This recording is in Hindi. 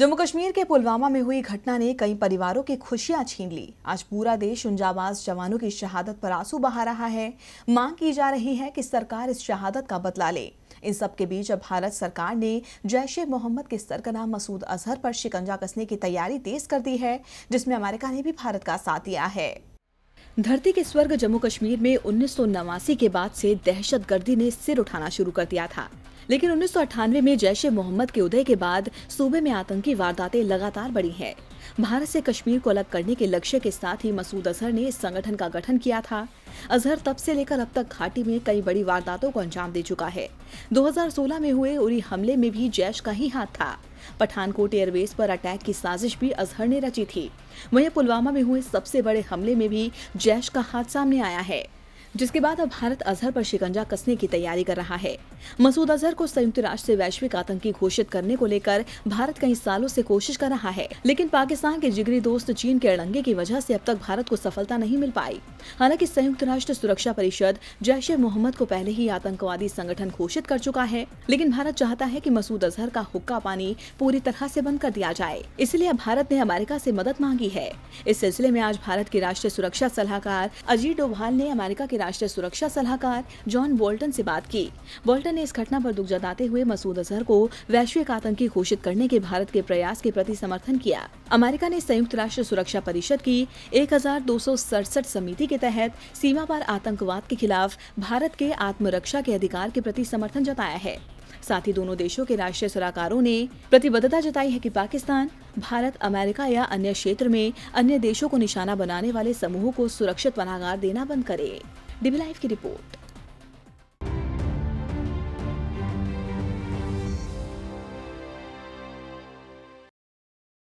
जम्मू कश्मीर के पुलवामा में हुई घटना ने कई परिवारों की खुशियां छीन ली आज पूरा देश उन जाबाज जवानों की शहादत पर आंसू बहा रहा है मांग की जा रही है कि सरकार इस शहादत का बदला ले इन सब के बीच भारत सरकार ने जैश ए मोहम्मद के सरगना मसूद अजहर पर शिकंजा कसने की तैयारी तेज कर दी है जिसमें अमेरिका ने भी भारत का साथ दिया है धरती के स्वर्ग जम्मू कश्मीर में उन्नीस के बाद से दहशत गर्दी ने सिर उठाना शुरू कर दिया था लेकिन उन्नीस में जैश ए मोहम्मद के उदय के बाद सूबे में आतंकी वारदातें लगातार बढ़ी हैं भारत से कश्मीर को अलग करने के लक्ष्य के साथ ही मसूद अजहर ने इस संगठन का गठन किया था अजहर तब से लेकर अब तक घाटी में कई बड़ी वारदातों को अंजाम दे चुका है 2016 में हुए उरी हमले में भी जैश का ही हाथ था पठानकोट एयरबेस पर अटैक की साजिश भी अजहर ने रची थी वहीं पुलवामा में हुए सबसे बड़े हमले में भी जैश का हाथ सामने आया है जिसके बाद अब भारत अजहर पर शिकंजा कसने की तैयारी कर रहा है मसूद अजहर को संयुक्त राष्ट्र से वैश्विक आतंकी घोषित करने को लेकर भारत कई सालों से कोशिश कर रहा है लेकिन पाकिस्तान के जिगरी दोस्त चीन के अड़ंगे की वजह से अब तक भारत को सफलता नहीं मिल पाई हालांकि संयुक्त राष्ट्र सुरक्षा परिषद जैश ए मोहम्मद को पहले ही आतंकवादी संगठन घोषित कर चुका है लेकिन भारत चाहता है की मसूद अजहर का हुक्का पानी पूरी तरह ऐसी बंद कर दिया जाए इसलिए अब भारत ने अमेरिका ऐसी मदद मांगी है इस सिलसिले में आज भारत के राष्ट्रीय सुरक्षा सलाहकार अजीत डोभाल ने अमेरिका के राष्ट्रीय सुरक्षा सलाहकार जॉन बोल्टन से बात की बोल्टन ने इस घटना पर दुख जताते हुए मसूद अजहर को वैश्विक आतंकी घोषित करने के भारत के प्रयास के प्रति समर्थन किया अमेरिका ने संयुक्त राष्ट्र सुरक्षा परिषद की एक समिति के तहत सीमा पर आतंकवाद के खिलाफ भारत के आत्मरक्षा के अधिकार के प्रति समर्थन जताया है साथ ही दोनों देशों के राष्ट्रीय सलाहकारों ने प्रतिबद्धता जताई है कि पाकिस्तान भारत अमेरिका या अन्य क्षेत्र में अन्य देशों को निशाना बनाने वाले समूहों को सुरक्षित पनागार देना बंद करे दिव्य लाइफ की रिपोर्ट